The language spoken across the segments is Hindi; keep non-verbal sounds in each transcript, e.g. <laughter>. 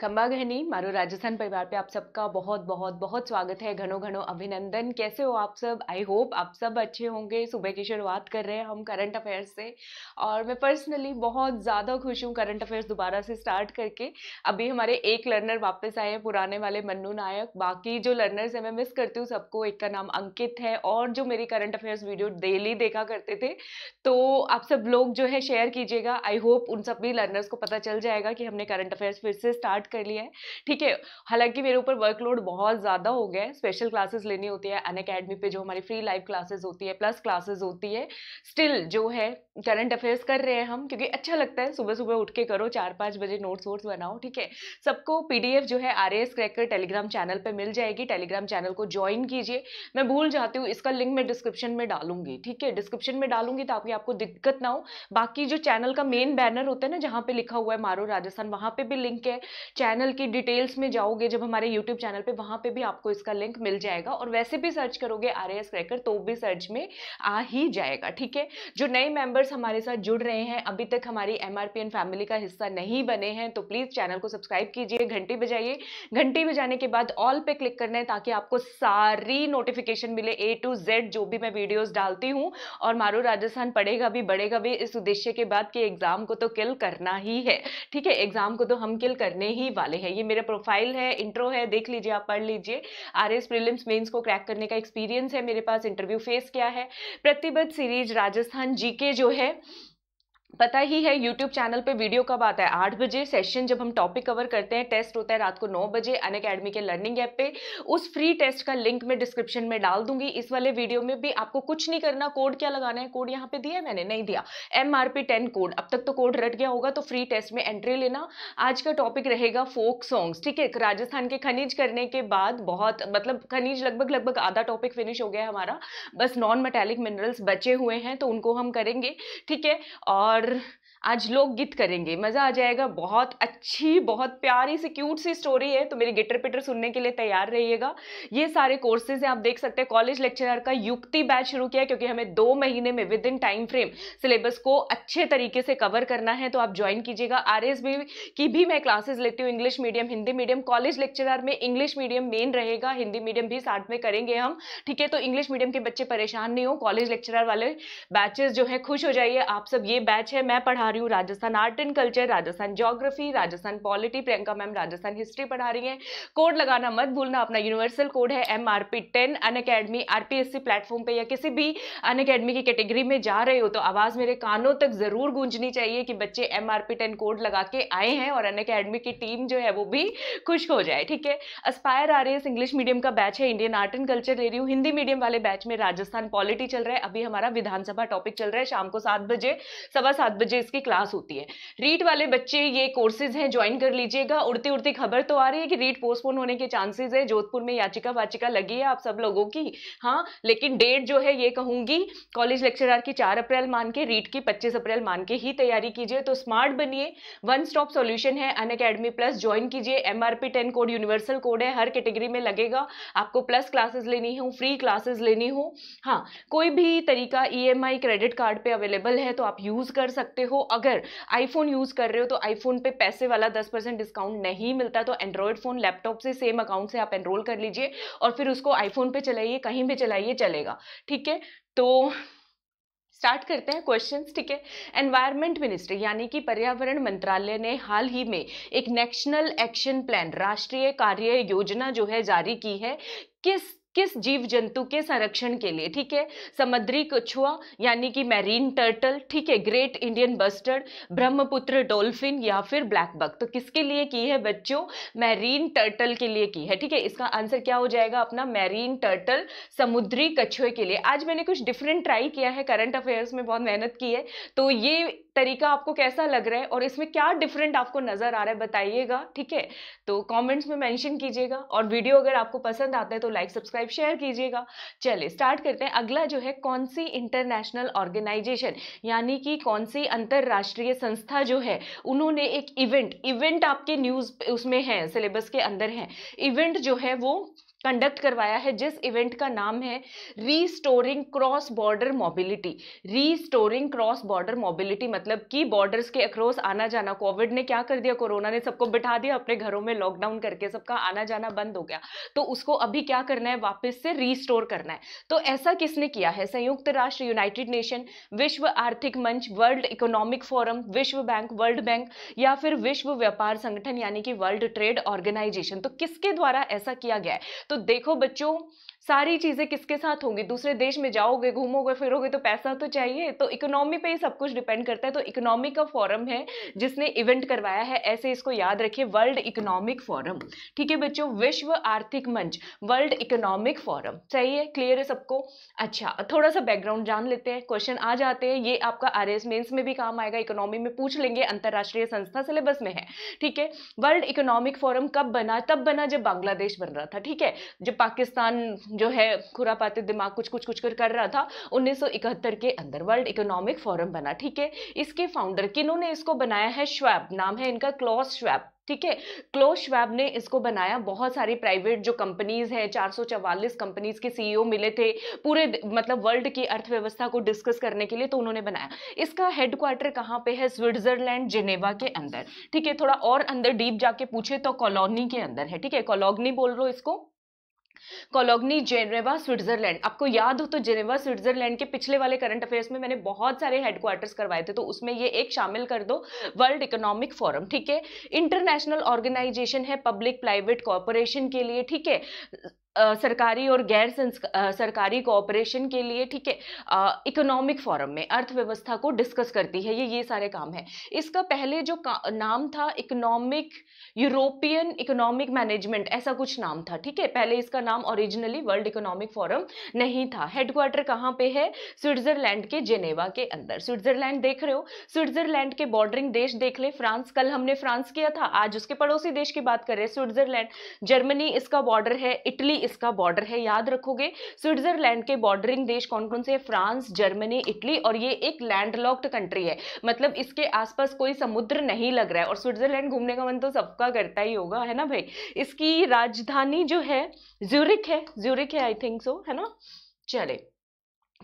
खम्बा गहनी मारो राजस्थान परिवार पे आप सबका बहुत बहुत बहुत स्वागत है घनो घनो अभिनंदन कैसे हो आप सब आई होप आप सब अच्छे होंगे सुबह की शुरुआत कर रहे हैं हम करंट अफेयर्स से और मैं पर्सनली बहुत ज़्यादा खुश हूँ करंट अफेयर्स दोबारा से स्टार्ट करके अभी हमारे एक लर्नर वापस आए हैं पुराने वाले मन्नू नायक बाकी जो लर्नर्स हैं मैं मिस करती हूँ सबको एक का नाम अंकित है और जो मेरी करंट अफेयर्स वीडियो डेली देखा करते थे तो आप सब लोग जो है शेयर कीजिएगा आई होप उन सभी लर्नर्स को पता चल जाएगा कि हमने करंट अफेयर्स फिर से स्टार्ट कर लिया है ठीक है हालांकि मेरे ऊपर वर्कलोड बहुत ज़्यादा हो गया है स्पेशल क्लासेस लेनी होती है अन अकेडमी पर जो हमारी फ्री लाइव क्लासेज होती है प्लस क्लासेज होती है स्टिल जो है करंट अफेयर्स कर रहे हैं हम क्योंकि अच्छा लगता है सुबह सुबह उठ के करो चार पाँच बजे नोट्स वोट्स बनाओ ठीक है सबको पीडीएफ जो है R S cracker Telegram channel पर मिल जाएगी टेलीग्राम चैनल को ज्वाइन कीजिए मैं भूल जाती हूँ इसका लिंक मैं डिस्क्रिप्शन में डालूंगी ठीक है डिस्क्रिप्शन में डालूंगी ताकि आपको दिक्कत ना हो बाकी जो चैनल का मेन बैनर होता है ना जहाँ पे लिखा हुआ है मारो राजस्थान वहाँ पे भी लिंक है चैनल की डिटेल्स में जाओगे जब हमारे यूट्यूब चैनल पे वहाँ पे भी आपको इसका लिंक मिल जाएगा और वैसे भी सर्च करोगे आर एस क्रैकर तो भी सर्च में आ ही जाएगा ठीक है जो नए मेंबर्स हमारे साथ जुड़ रहे हैं अभी तक हमारी एम आर फैमिली का हिस्सा नहीं बने हैं तो प्लीज़ चैनल को सब्सक्राइब कीजिए घंटी बजाइए घंटी बजाने के बाद ऑल पे क्लिक करना है ताकि आपको सारी नोटिफिकेशन मिले ए टू जेड जो भी मैं वीडियोज़ डालती हूँ और मारू राजस्थान पढ़ेगा भी बढ़ेगा भी इस उद्देश्य के बाद कि एग्ज़ाम को तो किल करना ही है ठीक है एग्ज़ाम को तो हम किल करने ही ही वाले हैं ये मेरा प्रोफाइल है इंट्रो है देख लीजिए आप पढ़ लीजिए आर एस प्रिलिम्स मेन्स को क्रैक करने का एक्सपीरियंस है मेरे पास इंटरव्यू फेस क्या है प्रतिबद्ध सीरीज राजस्थान जी जो है पता ही है YouTube चैनल पे वीडियो कब आता है आठ बजे सेशन जब हम टॉपिक कवर करते हैं टेस्ट होता है रात को नौ बजे अन अकेडमी के लर्निंग ऐप पे उस फ्री टेस्ट का लिंक मैं डिस्क्रिप्शन में डाल दूंगी इस वाले वीडियो में भी आपको कुछ नहीं करना कोड क्या लगाना है कोड यहाँ पे दिया है मैंने नहीं दिया M R P ten code अब तक तो कोड रट गया होगा तो फ्री टेस्ट में एंट्री लेना आज का टॉपिक रहेगा फोक सॉन्ग्स ठीक है राजस्थान के खनिज करने के बाद बहुत मतलब खनिज लगभग लगभग आधा टॉपिक फिनिश हो गया हमारा बस नॉन मेटेलिक मिनरल्स बचे हुए हैं तो उनको हम करेंगे ठीक है और और आज लोग गीत करेंगे मज़ा आ जाएगा बहुत अच्छी बहुत प्यारी सी क्यूट सी स्टोरी है तो मेरे गिटर पिटर सुनने के लिए तैयार रहिएगा ये सारे कोर्सेज हैं आप देख सकते हैं कॉलेज लेक्चरर का युक्ति बैच शुरू किया क्योंकि हमें दो महीने में within time frame syllabus को अच्छे तरीके से कवर करना है तो आप ज्वाइन कीजिएगा आर की भी मैं क्लासेज लेती हूँ English medium Hindi medium college lecturer में इंग्लिश मीडियम मेन रहेगा हिंदी मीडियम भी साथ में करेंगे हम ठीक है तो इंग्लिश मीडियम के बच्चे परेशान नहीं हो कॉलेज लेक्चरर वाले बैचेस जो है खुश हो जाइए आप सब ये बैच है मैं पढ़ा पढ़ा रही हूँ Rajasthan art and culture Rajasthan geography Rajasthan polity Priyanka ma'am Rajasthan history पढ़ा रही हैं कोड लगाना मत भूलना अपना यूनिवर्सल कोड है M R P ten Unacademy R P S C platform पर या किसी भी अन अकेडमी की कैटेगरी में जा रहे हो तो आवाज़ मेरे कानों तक ज़रूर गूंजनी चाहिए कि बच्चे M R P ten code लगा के आए हैं और अन अकेडमी की टीम जो है वो भी खुश हो जाए ठीक है अस्पायर आ रही है इंग्लिश मीडियम का बैच है इंडियन आर्ट एंड कल्चर ले रही हूँ हिंदी मीडियम वाले बैच में राजस्थान पॉलिटी चल रहा है अभी हमारा विधानसभा टॉपिक चल रहा है शाम को सात बजे सवा सात बजे इसकी की क्लास होती है रीट वाले बच्चे ये कोर्सेज हैं ज्वाइन कर लीजिएगा उड़ती उड़ती खबर तो आ रही है कि रीट पोस्टपोन होने के चांसेज है जोधपुर में याचिका वाचिका लगी है आप सब लोगों की हाँ लेकिन डेट जो है ये कहूंगी कॉलेज लेक्चरार की चार अप्रैल मान के रीट की पच्चीस अप्रैल मान के ही तैयारी कीजिए तो स्मार्ट बनिए वन स्टॉप सोल्यूशन है अन प्लस ज्वाइन कीजिए M R code universal code है हर कैटेगरी में लगेगा आपको प्लस क्लासेस लेनी हो फ्री क्लासेस लेनी हो हाँ कोई भी तरीका ई क्रेडिट कार्ड पे अवेलेबल है तो आप यूज़ कर सकते हो अगर आईफोन यूज़ कर रहे हो तो आईफोन पे पैसे वाला दस परसेंट डिस्काउंट नहीं मिलता तो एंड्रॉयड फ़ोन लैपटॉप से सेम अकाउंट से आप एनरोल कर लीजिए और फिर उसको आईफोन पे चलाइए कहीं भी चलाइए चलेगा ठीक है तो स्टार्ट करते हैं क्वेश्चंस ठीक है एनवायरनमेंट मिनिस्ट्री यानी कि पर्यावरण मंत्रालय ने हाल ही में एक नेशनल एक्शन प्लान राष्ट्रीय कार्य योजना जो है जारी की है किस किस जीव जंतु के संरक्षण के लिए ठीक है समुद्री कछुआ यानी कि मैरीन टर्टल ठीक है great Indian bustard Brahmaputra dolphin या फिर ब्लैक बक तो किसके लिए की है बच्चों मैरीन टर्टल के लिए की है ठीक है इसका आंसर क्या हो जाएगा अपना मैरीन टर्टल समुद्री कछुए के लिए आज मैंने कुछ डिफरेंट ट्राई किया है करंट अफेयर्स में बहुत मेहनत की है तो ये तरीका आपको कैसा लग रहा है और इसमें क्या डिफरेंट आपको नज़र आ रहा है बताइएगा ठीक है तो कॉमेंट्स में मैंशन कीजिएगा और वीडियो अगर आपको पसंद आता है तो लाइक सब्सक्राइब सब्सक्राइब शेयर कीजिएगा चलिए स्टार्ट करते हैं अगला जो है कौन सी इंटरनेशनल ऑर्गेनाइजेशन यानी कि कौन सी अंतर्राष्ट्रीय संस्था जो है उन्होंने एक इवेंट इवेंट आपके न्यूज़ उसमें है सिलेबस के अंदर है इवेंट जो है वो कंडक्ट करवाया है जिस इवेंट का नाम है restoring cross border mobility restoring cross border mobility मतलब कि बॉर्डर्स के अक्रॉस आना जाना कोविड ने क्या कर दिया कोरोना ने सबको बिठा दिया अपने घरों में लॉकडाउन करके सबका आना जाना बंद हो गया तो उसको अभी क्या करना है वापस से रीस्टोर करना है तो ऐसा किसने किया है संयुक्त राष्ट्र यूनाइटेड नेशन विश्व आर्थिक मंच वर्ल्ड इकोनॉमिक फोरम विश्व बैंक वर्ल्ड बैंक या फिर विश्व व्यापार संगठन यानी कि वर्ल्ड ट्रेड ऑर्गेनाइजेशन तो किसके द्वारा ऐसा किया गया है तो देखो बच्चों सारी चीज़ें किसके साथ होंगी दूसरे देश में जाओगे घूमोगे फिरोगे तो पैसा तो चाहिए तो इकोनॉमी पे ही सब कुछ डिपेंड करता है तो इकोनॉमी का फॉरम है जिसने इवेंट करवाया है ऐसे इसको याद रखिए वर्ल्ड इकोनॉमिक फोरम ठीक है बच्चों विश्व आर्थिक मंच वर्ल्ड इकोनॉमिक फोरम सही है क्लियर है सबको अच्छा थोड़ा सा बैकग्राउंड जान लेते हैं क्वेश्चन आ जाते हैं ये आपका आर एस मेन्स में भी काम आएगा इकोनॉमी में पूछ लेंगे अंतर्राष्ट्रीय संस्था सिलेबस में है ठीक है वर्ल्ड इकोनॉमिक फोरम कब बना तब बना जब बांग्लादेश बन रहा था ठीक है जब पाकिस्तान जो है खुरापाते दिमाग कुछ कुछ कुछ कर कर रहा था 1971 के अंदर वर्ल्ड इकोनॉमिक फोरम बना ठीक है इसके फाउंडर किन्होंने इसको बनाया है श्वैब नाम है इनका क्लॉस श्वैब ठीक है क्लोज श्वैब ने इसको बनाया बहुत सारी प्राइवेट जो कंपनीज हैं 444 कंपनीज के सीईओ e मिले थे पूरे मतलब वर्ल्ड की अर्थव्यवस्था को डिस्कस करने के लिए तो उन्होंने बनाया इसका हेडक्वार्टर कहाँ पे है स्विट्जरलैंड जिनेवा के अंदर ठीक है थोड़ा और अंदर डीप जाके पूछे तो कॉलोनी के अंदर है ठीक है कॉलोनी बोल रहे हो इसको कॉलोनी जेनेवा स्विट्जरलैंड आपको याद हो तो जेनेवा स्विट्जरलैंड के पिछले वाले करंट अफेयर्स में मैंने बहुत सारे हेडक्वार्टर्स करवाए थे तो उसमें ये एक शामिल कर दो वर्ल्ड इकोनॉमिक फोरम ठीक है इंटरनेशनल ऑर्गेनाइजेशन है पब्लिक प्राइवेट कॉरपोरेशन के लिए ठीक है सरकारी और गैर सरकारी कोऑपरेशन के लिए ठीक है इकोनॉमिक फोरम में अर्थव्यवस्था को डिस्कस करती है ये ये सारे काम है इसका पहले जो नाम था इकोनॉमिक यूरोपियन इकोनॉमिक मैनेजमेंट ऐसा कुछ नाम था ठीक है पहले इसका नाम ओरिजिनली वर्ल्ड इकोनॉमिक फोरम नहीं था हेडक्वार्टर कहाँ पे है स्विट्जरलैंड के जेनेवा के अंदर स्विट्जरलैंड देख रहे हो स्विट्जरलैंड के बॉर्डरिंग देश देख ले फ्रांस कल हमने फ्रांस किया था आज उसके पड़ोसी देश की बात कर रहे हैं स्विट्जरलैंड जर्मनी इसका बॉर्डर है इटली इसका बॉर्डर है याद रखोगे स्विट्जरलैंड के बॉर्डरिंग देश कौन कौन से है फ्रांस जर्मनी इटली और ये एक लैंडलॉक्ड कंट्री है मतलब इसके आसपास कोई समुद्र नहीं लग रहा है और स्विट्जरलैंड घूमने का मन तो सबका करता ही होगा है ना भाई इसकी राजधानी जो है ज्यूरिक है ज्यूरिक है आई थिंक सो है ना चले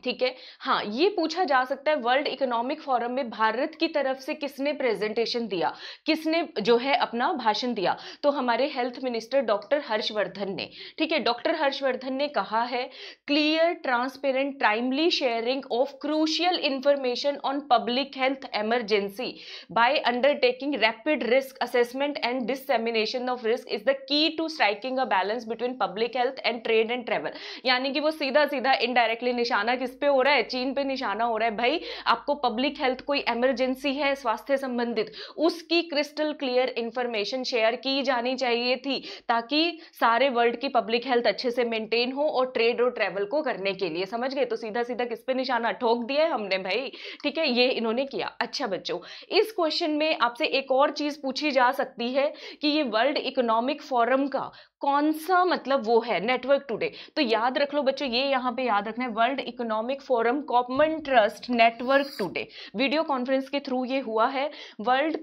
ठीक है हाँ ये पूछा जा सकता है वर्ल्ड इकोनॉमिक फोरम में भारत की तरफ से किसने प्रेजेंटेशन दिया किसने जो है अपना भाषण दिया तो हमारे हेल्थ मिनिस्टर डॉक्टर हर्षवर्धन ने ठीक है डॉक्टर हर्षवर्धन ने कहा है clear transparent timely sharing of crucial information on public health emergency by undertaking rapid risk assessment and dissemination of risk is the key to striking a balance between public health and trade and travel यानी कि वो सीधा सीधा इनडायरेक्टली निशाना किस पे हो रहा है चीन पे निशाना हो रहा है भाई आपको पब्लिक हेल्थ कोई इमरजेंसी है स्वास्थ्य संबंधित उसकी क्रिस्टल क्लियर इंफॉर्मेशन शेयर की जानी चाहिए थी ताकि सारे वर्ल्ड की पब्लिक हेल्थ अच्छे से मेंटेन हो और ट्रेड और ट्रेवल को करने के लिए समझ गए तो सीधा सीधा किस पे निशाना ठोक दिया है हमने भाई ठीक है ये इन्होंने किया अच्छा बच्चों इस क्वेश्चन में आपसे एक और चीज पूछी जा सकती है कि ये वर्ल्ड इकोनॉमिक फोरम का कौन सा मतलब वो है नेटवर्क टुडे तो याद रख लो बच्चों ये यहाँ पे याद रखना है world economic forum common trust network today video conference के थ्रू ये हुआ है वर्ल्ड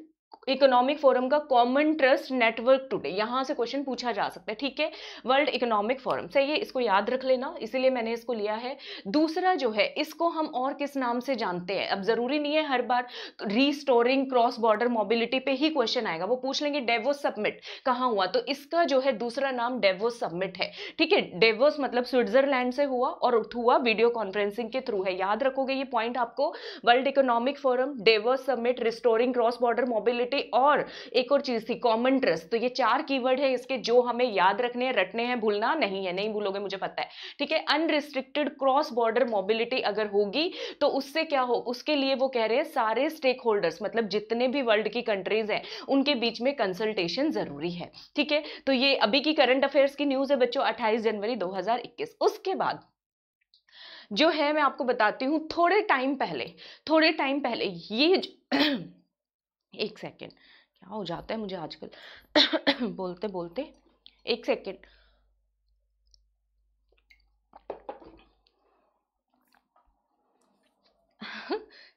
इकोनॉमिक फोरम का कॉमन ट्रस्ट नेटवर्क टुडे यहाँ से क्वेश्चन पूछा जा सकता है ठीक है वर्ल्ड इकोनॉमिक फोरम सही है इसको याद रख लेना इसीलिए मैंने इसको लिया है दूसरा जो है इसको हम और किस नाम से जानते हैं अब जरूरी नहीं है हर बार रीस्टोरिंग क्रॉस बॉर्डर मोबिलिटी पे ही क्वेश्चन आएगा वो पूछ लेंगे डेवोस सबमिट कहाँ हुआ तो इसका जो है दूसरा नाम डेवोस सबमिट है ठीक है डेवोस मतलब स्विट्जरलैंड से हुआ और हुआ वीडियो कॉन्फ्रेंसिंग के थ्रू है याद रखोगे ये पॉइंट आपको world economic forum Davos summit restoring cross border mobility बेटे और एक और चीज़ थी कॉमन ट्रस्ट तो ये चार कीवर्ड है इसके जो हमें याद रखने हैं रटने हैं भूलना नहीं है नहीं भूलोगे मुझे पता है ठीक है अनरिस्ट्रिक्टेड क्रॉस बॉर्डर मोबिलिटी अगर होगी तो उससे क्या हो उसके लिए वो कह रहे हैं सारे स्टेक होल्डर्स मतलब जितने भी वर्ल्ड की कंट्रीज हैं उनके बीच में कंसल्टेशन जरूरी है ठीक है तो ये अभी की करंट अफेयर्स की न्यूज़ है बच्चों अट्ठाईस जनवरी दो उसके बाद जो है मैं आपको बताती हूँ थोड़े टाइम पहले थोड़े टाइम पहले ये <clears throat> एक सेकेंड क्या हो जाता है मुझे आजकल <coughs> बोलते बोलते एक सेकेंड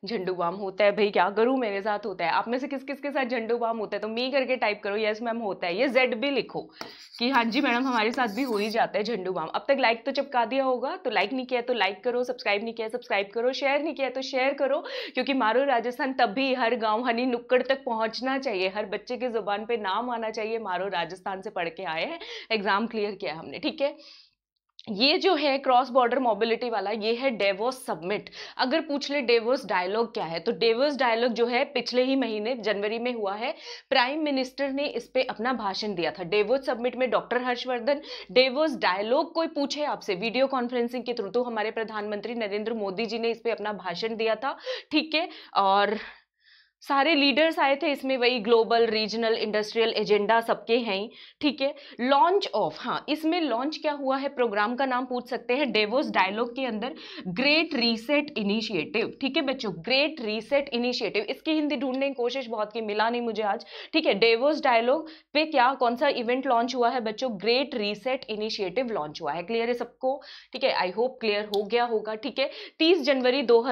झंडू बाम होता है भाई क्या करूँ मेरे साथ होता है आप में से किस किस के साथ झंडू बाम होता है तो मी करके टाइप करो यस मैम होता है ये जेड भी लिखो कि हाँ जी मैडम हमारे साथ भी हो ही जाता है झंडू बाम अब तक लाइक तो चिपका दिया होगा तो लाइक नहीं किया तो लाइक करो सब्सक्राइब नहीं किया सब्सक्राइब करो शेयर नहीं किया तो शेयर करो क्योंकि मारो राजस्थान तभी हर गाँव हनी नुक्कड़ तक पहुँचना चाहिए हर बच्चे की ज़ुबान पर नाम आना चाहिए मारो राजस्थान से पढ़ के आए हैं एग्ज़ाम क्लियर किया हमने ठीक है ये जो है क्रॉस बॉर्डर मोबिलिटी वाला ये है डेवोस सबमिट अगर पूछ ले डेवोस डायलॉग क्या है तो डेवोस डायलॉग जो है पिछले ही महीने जनवरी में हुआ है प्राइम मिनिस्टर ने इस पर अपना भाषण दिया था डेवोस सबमिट में डॉक्टर हर्षवर्धन डेवोस डायलॉग कोई पूछे आपसे वीडियो कॉन्फ्रेंसिंग के थ्रू तो हमारे प्रधानमंत्री नरेंद्र मोदी जी ने इस पर अपना भाषण दिया था ठीक है और सारे लीडर्स आए थे इसमें वही ग्लोबल रीजनल इंडस्ट्रियल एजेंडा सबके हैं ही ठीक है लॉन्च ऑफ हाँ इसमें लॉन्च क्या हुआ है प्रोग्राम का नाम पूछ सकते हैं डेवोस डायलॉग के अंदर ग्रेट रीसेट इनिशिएटिव ठीक है बच्चों ग्रेट रीसेट इनिशिएटिव इसकी हिंदी ढूंढने की कोशिश बहुत की मिला नहीं मुझे आज ठीक है डेवोस डायलॉग पे क्या कौन सा इवेंट लॉन्च हुआ है बच्चों ग्रेट रीसेट इनिशिएटिव लॉन्च हुआ है क्लियर है सबको ठीक है आई होप क्लियर हो गया होगा ठीक है तीस जनवरी दो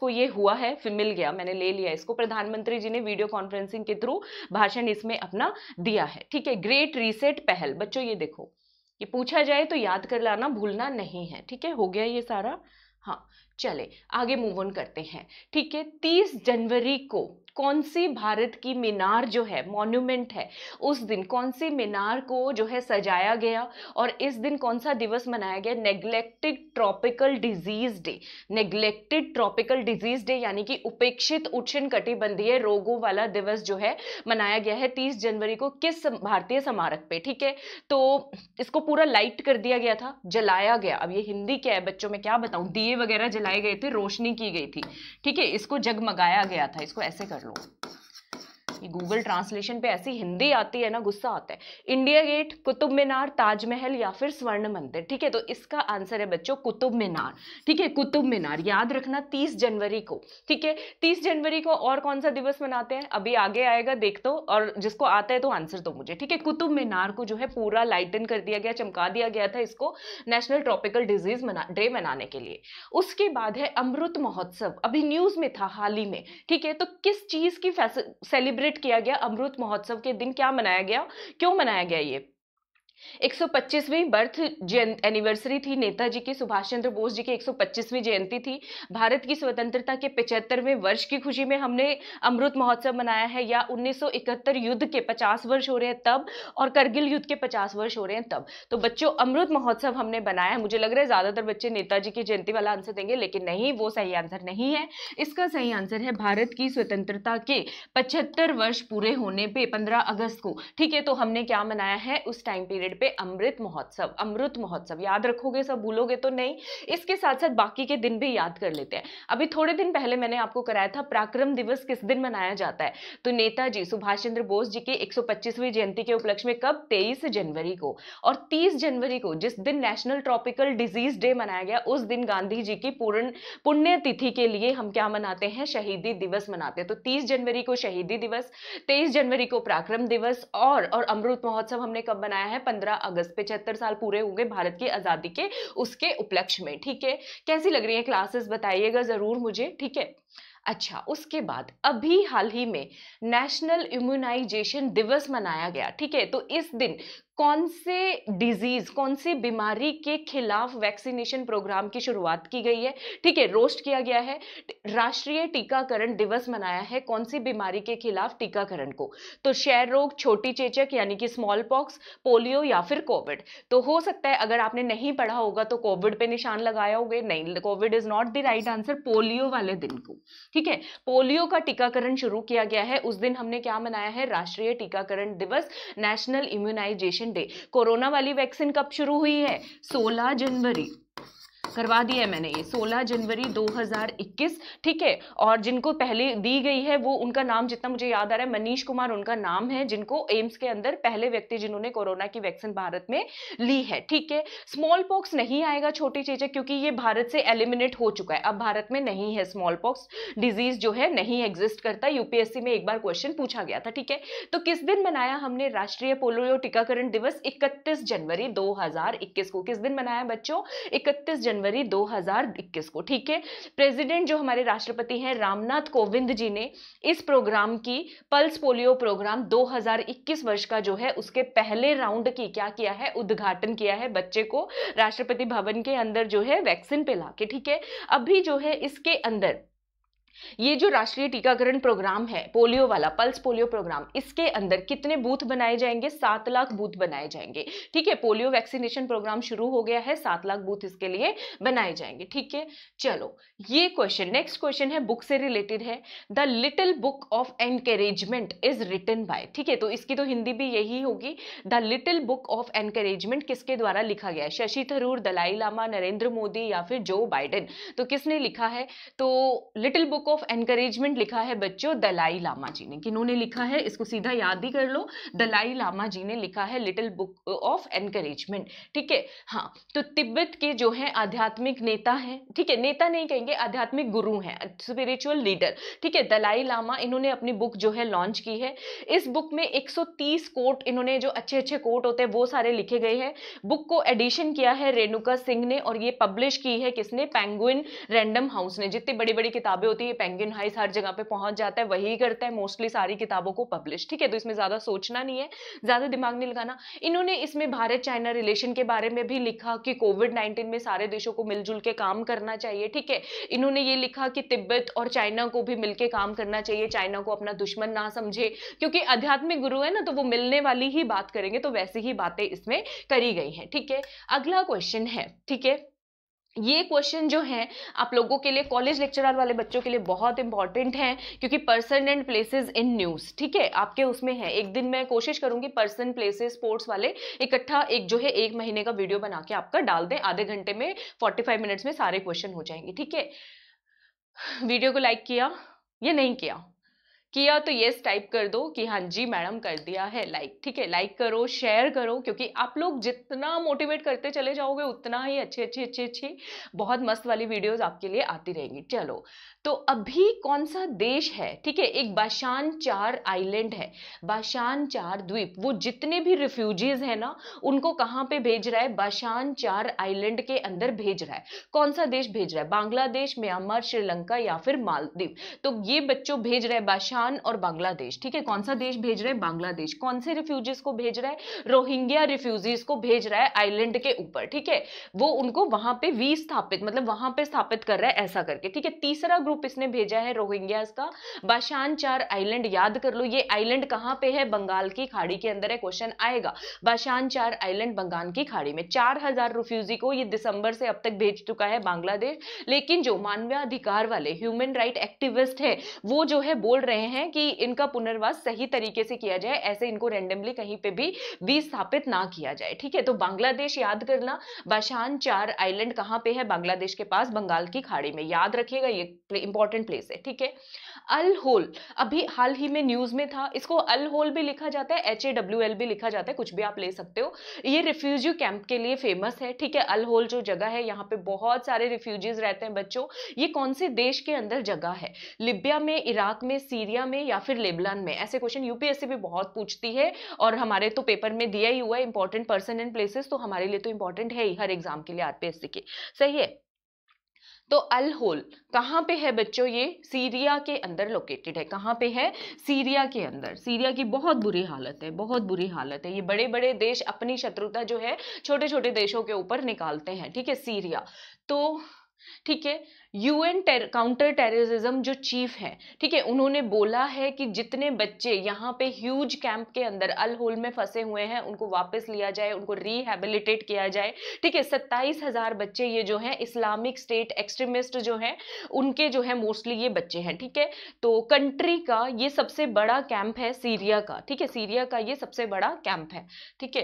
को ये हुआ है फिर मिल गया मैंने ले लिया इसको प्रधान प्रधानमंत्री जी ने वीडियो कॉन्फ्रेंसिंग के थ्रू भाषण इसमें अपना दिया है ठीक है ग्रेट रीसेट पहल बच्चों ये देखो ये पूछा जाए तो याद कर लाना भूलना नहीं है ठीक है हो गया ये सारा हाँ चले आगे मूव ऑन करते हैं ठीक है तीस जनवरी को कौन सी भारत की मीनार जो है मॉन्यूमेंट है उस दिन कौन सी मीनार को जो है सजाया गया और इस दिन कौन सा दिवस मनाया गया neglected tropical disease day neglected tropical disease day यानी कि उपेक्षित उच्चन कटिबंधीय रोगों वाला दिवस जो है मनाया गया है तीस जनवरी को किस भारतीय स्मारक पे ठीक है तो इसको पूरा लाइट कर दिया गया था जलाया गया अब ये हिंदी क्या है बच्चों में क्या बताऊं दिए वगैरह जलाए गए थे रोशनी की गई थी ठीक है इसको जगमगाया गया था इसको ऐसे कर लो internal कि गूगल ट्रांसलेशन पे ऐसी हिंदी आती है ना गुस्सा आता है इंडिया गेट कुतुब मीनार ताजमहल या फिर स्वर्ण मंदिर ठीक है तो इसका आंसर है बच्चों कुतुब मीनार ठीक है कुतुब मीनार याद रखना तीस जनवरी को ठीक है तीस जनवरी को और कौन सा दिवस मनाते हैं अभी आगे आएगा देख दो तो, और जिसको आता है तो आंसर दो मुझे ठीक है कुतुब मीनार को जो है पूरा लाइटन कर दिया गया चमका दिया गया था इसको नेशनल ट्रॉपिकल डिजीज डे मनाने के लिए उसके बाद है अमृत महोत्सव अभी न्यूज में था हाल ही में ठीक है तो किस चीज की सेलिब्रेट सेलिब्रेट किया गया अमृत महोत्सव के दिन क्या मनाया गया क्यों मनाया गया ये 125वीं बर्थ एनिवर्सरी थी नेताजी के सुभाष चंद्र बोस जी की 125वीं जयंती थी भारत की स्वतंत्रता के 75वें वर्ष की खुशी में हमने अमृत महोत्सव मनाया है या 1971 युद्ध के 50 वर्ष हो रहे हैं तब और करगिल युद्ध के 50 वर्ष हो रहे हैं तब तो बच्चों अमृत महोत्सव हमने बनाया है मुझे लग रहा है ज़्यादातर बच्चे नेताजी की जयंती वाला आंसर देंगे लेकिन नहीं वो सही आंसर नहीं है इसका सही आंसर है भारत की स्वतंत्रता के पचहत्तर वर्ष पूरे होने पर पंद्रह अगस्त को ठीक है तो हमने क्या मनाया है उस टाइम पीरियड हंड्रेड पे अमृत महोत्सव अमृत महोत्सव याद रखोगे सब भूलोगे तो नहीं इसके साथ साथ बाकी के दिन भी याद कर लेते हैं अभी थोड़े दिन पहले मैंने आपको कराया था पराक्रम दिवस किस दिन मनाया जाता है तो नेताजी सुभाष चंद्र बोस जी की एक जयंती के उपलक्ष्य में कब तेईस जनवरी को और तीस जनवरी को जिस दिन नेशनल ट्रॉपिकल डिजीज डे मनाया गया उस दिन गांधी जी की पूर्ण पुण्यतिथि के लिए हम क्या मनाते हैं शहीदी दिवस मनाते हैं तो तीस जनवरी को शहीदी दिवस तेईस जनवरी को पराक्रम दिवस और, और अमृत महोत्सव हमने कब मनाया है 15 अगस्त पचहत्तर साल पूरे होंगे भारत की आज़ादी के उसके उपलक्ष्य में ठीक है कैसी लग रही है क्लासेस बताइएगा ज़रूर मुझे ठीक है अच्छा उसके बाद अभी हाल ही में नेशनल इम्यूनाइजेशन दिवस मनाया गया ठीक है तो इस दिन कौन से डिजीज कौन सी बीमारी के खिलाफ वैक्सीनेशन प्रोग्राम की शुरुआत की गई है ठीक है रोस्ट किया गया है राष्ट्रीय टीकाकरण दिवस मनाया है कौन सी बीमारी के खिलाफ टीकाकरण को तो क्षय रोग छोटी चेचक यानी कि स्मॉल पॉक्स पोलियो या फिर कोविड तो हो सकता है अगर आपने नहीं पढ़ा होगा तो कोविड पे निशान लगाया होगा नहीं COVID is not the right answer polio वाले दिन को ठीक है पोलियो का टीकाकरण शुरू किया गया है उस दिन हमने क्या मनाया है राष्ट्रीय टीकाकरण दिवस national immunisation vaccine day corona वाली वैक्सीन कब शुरू हुई है सोलह जनवरी करवा दिया है मैंने ये 16 जनवरी 2021 ठीक है और जिनको पहले दी गई है वो उनका नाम जितना मुझे याद आ रहा है मनीष कुमार उनका नाम है जिनको एम्स के अंदर पहले व्यक्ति जिन्होंने कोरोना की वैक्सीन भारत में ली है ठीक है स्मॉल पॉक्स नहीं आएगा छोटी चीजें क्योंकि ये भारत से एलिमिनेट हो चुका है अब भारत में नहीं है स्मॉल पॉक्स डिजीज जो है नहीं एग्जिस्ट करता यूपीएससी में एक बार क्वेश्चन पूछा गया था ठीक है तो किस दिन मनाया हमने राष्ट्रीय पोलियो टीकाकरण दिवस इकतीस जनवरी दो को किस दिन मनाया बच्चों इकतीस जनवरी जनवरी 2021 को ठीक है प्रेसिडेंट जो हमारे राष्ट्रपति हैं रामनाथ कोविंद जी ने इस प्रोग्राम की पल्स पोलियो प्रोग्राम 2021 वर्ष का जो है उसके पहले राउंड की क्या किया है उद्घाटन किया है बच्चे को राष्ट्रपति भवन के अंदर जो है वैक्सीन पिला के ठीक है अभी जो है इसके अंदर ये जो राष्ट्रीय टीकाकरण प्रोग्राम है पोलियो वाला पल्स पोलियो प्रोग्राम इसके अंदर कितने बूथ बनाए जाएंगे सात लाख बूथ बनाए जाएंगे ठीक है पोलियो वैक्सीनेशन प्रोग्राम शुरू हो गया है सात लाख बूथ इसके लिए बनाए जाएंगे ठीक है चलो ये क्वेश्चन नेक्स्ट क्वेश्चन है बुक से रिलेटेड है the little book of encouragement is written by ठीक है तो इसकी तो हिंदी भी यही होगी the little book of encouragement किसके द्वारा लिखा गया है शशि थरूर दलाई लामा नरेंद्र मोदी या फिर जो बाइडन तो किसने लिखा है तो लिटिल बुक ऑफ एनकरेजमेंट लिखा है बच्चों दलाई लामा जी ने किन्होंने लिखा है इसको सीधा याद ही कर लो दलाई लामा जी ने लिखा है लिटिल बुक ऑफ एनकरेजमेंट ठीक है हाँ तो तिब्बत के जो है आध्यात्मिक नेता हैं ठीक है नेता नहीं कहेंगे आध्यात्मिक गुरु हैं स्पिरिचुअल लीडर ठीक है दलाई लामा इन्होंने अपनी बुक जो है लॉन्च की है इस बुक में एक कोट इन्होंने जो अच्छे अच्छे कोट होते हैं वो सारे लिखे गए हैं बुक को एडिशन किया है रेणुका सिंह ने और ये पब्लिश की है किसने पैंगुइन रैंडम हाउस ने जितनी बड़ी बड़ी किताबें होती है पेंगिन हाइस हर जगह पे पहुंच जाता है वही करता है मोस्टली सारी किताबों को पब्लिश ठीक है तो इसमें ज़्यादा सोचना नहीं है ज़्यादा दिमाग नहीं लगाना इन्होंने इसमें भारत चाइना रिलेशन के बारे में भी लिखा कि कोविड नाइन्टीन में सारे देशों को मिलजुल के काम करना चाहिए ठीक है इन्होंने ये लिखा कि तिब्बत और चाइना को भी मिलकर काम करना चाहिए चाइना को अपना दुश्मन ना समझे क्योंकि आध्यात्मिक गुरु है ना तो वो मिलने वाली ही बात करेंगे तो वैसी ही बातें इसमें करी गई हैं ठीक है अगला क्वेश्चन है ठीक है ये क्वेश्चन जो है आप लोगों के लिए कॉलेज लेक्चरर वाले बच्चों के लिए बहुत इंपॉर्टेंट हैं क्योंकि person and places in news ठीक है आपके उसमें है एक दिन मैं कोशिश करूंगी पर्सन प्लेसेस स्पोर्ट्स वाले इकट्ठा एक जो है एक महीने का वीडियो बना के आपका डाल दें आधे घंटे में फोर्टी फाइव मिनट्स में सारे क्वेश्चन हो जाएंगे ठीक है वीडियो को लाइक किया या नहीं किया किया तो येस टाइप कर दो कि हाँ जी मैडम कर दिया है लाइक ठीक है लाइक करो शेयर करो क्योंकि आप लोग जितना मोटिवेट करते चले जाओगे उतना ही अच्छे अच्छे अच्छी अच्छी बहुत मस्त वाली वीडियोस आपके लिए आती रहेंगी चलो तो अभी कौन सा देश है ठीक है एक बाशान चार आइलैंड है बाशान चार द्वीप वो जितने भी रिफ्यूजीज हैं ना उनको कहाँ पे भेज रहा है बाशान चार आइलैंड के अंदर भेज रहा है कौन सा देश भेज रहा है बांग्लादेश म्यांमार श्रीलंका या फिर मालदीव तो ये बच्चों भेज रहे हैं बाशान पाकिस्तान और बांग्लादेश ठीक है कौन सा देश भेज रहे हैं बांग्लादेश कौन से रिफ्यूजीज को भेज रहा है रोहिंग्या रिफ्यूजीज को भेज रहा है आइलैंड के ऊपर ठीक है वो उनको वहां पे विस्थापित मतलब वहां पे स्थापित कर रहा है ऐसा करके ठीक है तीसरा ग्रुप इसने भेजा है रोहिंग्या का बाशान चार आइलैंड याद कर लो ये आइलैंड कहां पे है बंगाल की खाड़ी के अंदर है क्वेश्चन आएगा बाशान चार आइलैंड बंगाल की खाड़ी में चार हजार रिफ्यूजी को ये दिसंबर से अब तक भेज चुका है बांग्लादेश लेकिन जो मानवाधिकार वाले ह्यूमन राइट एक्टिविस्ट है वो जो है बोल रहे हैं हैं कि इनका पुनर्वास सही तरीके से किया जाए ऐसे इनको रेंडमली कहीं पे भी विस्थापित ना किया जाए ठीक है तो बांग्लादेश याद करना बाशान चार आइलैंड कहाँ पे है बांग्लादेश के पास बंगाल की खाड़ी में याद रखिएगा ये इंपॉर्टेंट प्लेस है ठीक है अल होल अभी हाल ही में न्यूज में था इसको अल होल भी लिखा जाता है एच ए डब्ल्यू एल भी लिखा जाता है कुछ भी आप ले सकते हो ये रिफ्यूजी कैंप के लिए फेमस है ठीक है अल होल जो जगह है यहाँ पे बहुत सारे रिफ्यूजीज रहते हैं बच्चों ये कौन से देश के अंदर जगह है लिबिया में इराक में सीरिया में या फिर लेबलान में ऐसे क्वेश्चन यूपीएससी भी बहुत पूछती है और हमारे तो पेपर में दिया ही हुआ है इंपॉर्टेंट पर्सन एंड प्लेसेस तो हमारे लिए तो इंपॉर्टेंट है ही हर एग्जाम के लिए आरपीएससी के सही है तो अल होल कहाँ पे है बच्चों ये सीरिया के अंदर लोकेटेड है कहाँ पे है सीरिया के अंदर सीरिया की बहुत बुरी हालत है बहुत बुरी हालत है ये बड़े बड़े देश अपनी शत्रुता जो है छोटे छोटे देशों के ऊपर निकालते हैं ठीक है सीरिया तो ठीक है यूएन टेर, काउंटर टेररिज्म जो चीफ है ठीक है उन्होंने बोला है कि जितने बच्चे यहाँ पे ह्यूज कैंप के अंदर अल होल में फंसे हुए हैं उनको वापस लिया जाए उनको रीहेबिलिटेट किया जाए ठीक है सत्ताईस हज़ार बच्चे ये जो हैं इस्लामिक स्टेट एक्सट्रीमिस्ट जो हैं उनके जो है मोस्टली ये बच्चे हैं ठीक है तो कंट्री का ये सबसे बड़ा कैंप है सीरिया का ठीक है सीरिया का ये सबसे बड़ा कैंप है ठीक है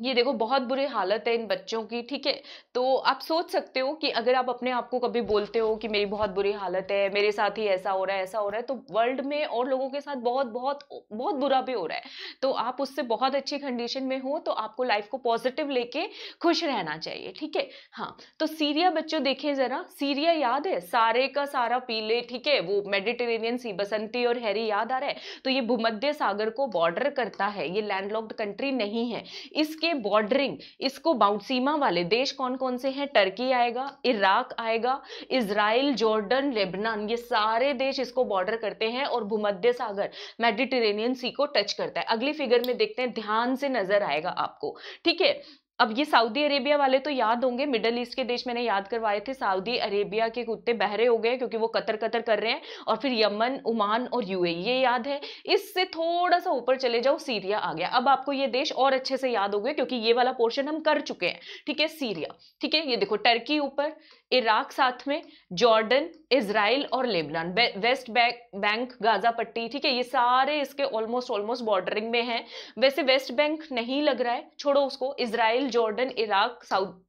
ये देखो बहुत बुरी हालत है इन बच्चों की ठीक है तो आप सोच सकते हो कि अगर आप अपने आप को कभी बोलते हो कि मेरी बहुत बुरी हालत है मेरे साथ ही ऐसा हो रहा है ऐसा हो रहा है तो वर्ल्ड में और लोगों के साथ बहुत बहुत बहुत बुरा भी हो रहा है तो आप उससे बहुत अच्छी कंडीशन में हो तो आपको लाइफ को पॉजिटिव लेके खुश रहना चाहिए ठीक है हाँ तो सीरिया बच्चों देखें ज़रा सीरिया याद है सारे का सारा पीले ठीक है वो मेडिटेरेनियन सी बसंती और हैरी याद आ रहा है तो ये भूमध्य सागर को बॉर्डर करता है ये लैंडलॉक्ड कंट्री नहीं है इस इसके बॉर्डरिंग इसको बाउंड सीमा वाले देश कौन कौन से हैं टर्की आएगा इराक आएगा इसराइल जॉर्डन लेबनान ये सारे देश इसको बॉर्डर करते हैं और भूमध्य सागर मेडिटेरेनियन सी को टच करता है अगली फिगर में देखते हैं ध्यान से नजर आएगा आपको ठीक है अब ये सऊदी अरेबिया वाले तो याद होंगे मिडल ईस्ट के देश मैंने याद करवाए थे सऊदी अरेबिया के कुत्ते बहरे हो गए क्योंकि वो कतर कतर कर रहे हैं और फिर यमन उमान और यूए ये याद है इससे थोड़ा सा ऊपर चले जाओ सीरिया आ गया अब आपको ये देश और अच्छे से याद हो गए क्योंकि ये वाला पोर्शन हम कर चुके हैं ठीक है सीरिया ठीक है ये देखो टर्की ऊपर इराक साथ में जॉर्डन इसराइल और लेबनान वेस्ट बैंक गाजा पट्टी ठीक है ये सारे इसके ऑलमोस्ट ऑलमोस्ट बॉर्डरिंग में हैं वैसे वेस्ट बैंक नहीं लग रहा है छोड़ो उसको Israel Jordan Iraq south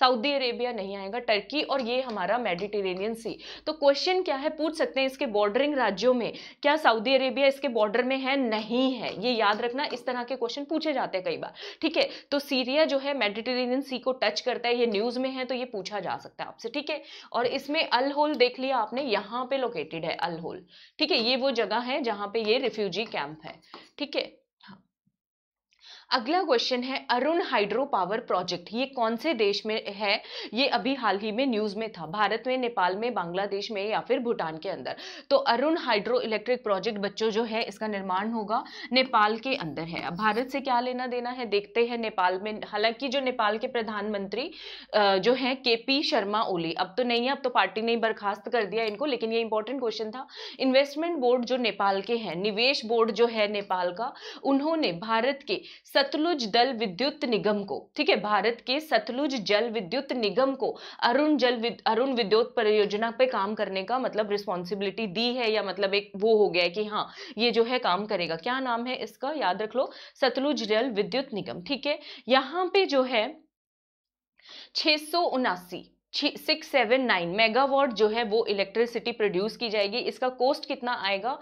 Saudi Arabia नहीं आएगा टर्की और ये हमारा मेडिटेरेनियन सी तो क्वेश्चन क्या है पूछ सकते हैं इसके बॉर्डरिंग राज्यों में क्या सऊदी अरेबिया इसके बॉर्डर में है नहीं है ये याद रखना इस तरह के क्वेश्चन पूछे जाते हैं कई बार ठीक है तो सीरिया जो है मेडिटेरेनियन सी को टच करता है ये न्यूज़ में है तो ये पूछा जा सकता है आपसे ठीक है और इसमें अल होल देख लिया आपने यहाँ पे लोकेटेड है अल होल ठीक है ये वो जगह है जहाँ पे ये रिफ्यूजी कैंप है ठीक है अगला क्वेश्चन है अरुण हाइड्रो पावर प्रोजेक्ट ये कौन से देश में है ये अभी हाल ही में न्यूज में था भारत में नेपाल में बांग्लादेश में या फिर भूटान के अंदर तो अरुण हाइड्रो इलेक्ट्रिक प्रोजेक्ट बच्चों जो है इसका निर्माण होगा नेपाल के अंदर है अब भारत से क्या लेना देना है देखते हैं नेपाल में हालांकि जो नेपाल के प्रधानमंत्री जो है के शर्मा ओली अब तो नहीं है अब तो पार्टी ने बर्खास्त कर दिया इनको लेकिन ये इंपॉर्टेंट क्वेश्चन था इन्वेस्टमेंट बोर्ड जो नेपाल के हैं निवेश बोर्ड जो है नेपाल का उन्होंने भारत के सतलुज दल विद्युत निगम को ठीक है भारत के सतलुज जल विद्युत निगम को अरुण जल अरुण विद्युत परियोजना पे काम करने का मतलब रिस्पॉन्सिबिलिटी दी है या मतलब एक वो हो गया है कि हाँ ये जो है काम करेगा क्या नाम है इसका याद रख लो सतलुज जल विद्युत निगम ठीक है यहाँ पे जो है छह सौ उनासी सिक्स सेवन नाइन मेगावाट जो है वो इलेक्ट्रिसिटी प्रोड्यूस की जाएगी इसका कॉस्ट कितना आएगा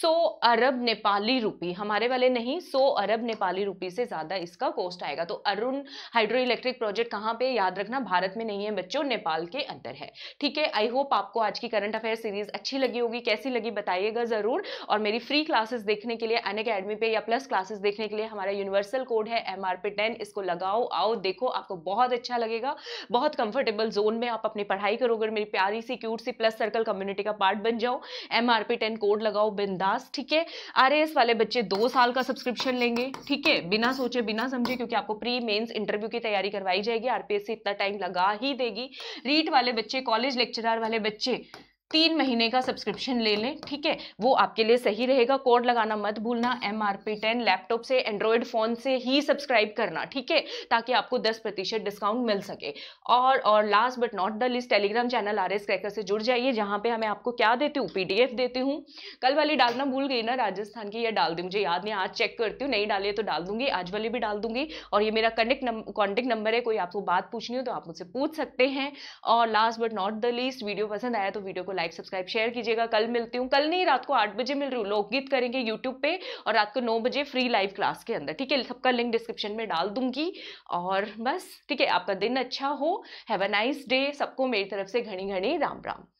सो अरब नेपाली रुपी हमारे वाले नहीं सौ अरब नेपाली रुपी से ज़्यादा इसका कॉस्ट आएगा तो अरुण हाइड्रो इलेक्ट्रिक प्रोजेक्ट कहाँ पे याद रखना भारत में नहीं है बच्चों नेपाल के अंदर है ठीक है आई होप आपको आज की करंट अफेयर सीरीज अच्छी लगी होगी कैसी लगी बताइएगा ज़रूर और मेरी फ्री क्लासेस देखने के लिए अन अकेडमी पे या प्लस क्लासेस देखने के लिए हमारा यूनिवर्सल कोड है एम आर इसको लगाओ आओ देखो आपको बहुत अच्छा लगेगा बहुत कंफर्टेबल जोन लोन में आप अपनी पढ़ाई करो अगर मेरी प्यारी सी क्यूट सी प्लस सर्कल कम्युनिटी का पार्ट बन जाओ M R P ten code लगाओ बिंदास ठीक है आर एस वाले बच्चे दो साल का सब्सक्रिप्शन लेंगे ठीक है बिना सोचे बिना समझे क्योंकि आपको प्री मेन्स इंटरव्यू की तैयारी करवाई जाएगी आर पी एस सी इतना टाइम लगा ही देगी रीट वाले बच्चे कॉलेज लेक्चरार वाले बच्चे तीन महीने का सब्सक्रिप्शन ले लें ठीक है वो आपके लिए सही रहेगा कोड लगाना मत भूलना M R P ten laptop से एंड्रॉयड फ़ोन से ही सब्सक्राइब करना ठीक है ताकि आपको दस प्रतिशत डिस्काउंट मिल सके और और last but not the least Telegram channel R S cracker से जुड़ जाइए जहाँ पे हमें आपको क्या देती हूँ पी डी एफ देती हूँ कल वाली डालना भूल गई ना राजस्थान की या डाल दी मुझे याद नहीं आज चेक करती हूँ नहीं डाली तो डाल दूंगी आज वाली भी डाल दूंगी और ये मेरा कनेक्ट नंबर कॉन्टेक्ट नंबर है कोई आपको बात पूछनी हो तो आप मुझसे पूछ सकते हैं और last but not the least video पसंद आया तो वीडियो को लाइक सब्सक्राइब शेयर कीजिएगा कल मिलती हूँ कल नहीं रात को आठ बजे मिल रही हूँ लोकगीत करेंगे यूट्यूब पे और रात को नौ बजे फ्री लाइव क्लास के अंदर ठीक है सबका लिंक डिस्क्रिप्शन में डाल दूंगी और बस ठीक है आपका दिन अच्छा हो हैव अ नाइस डे सबको मेरी तरफ से घनी घनी राम राम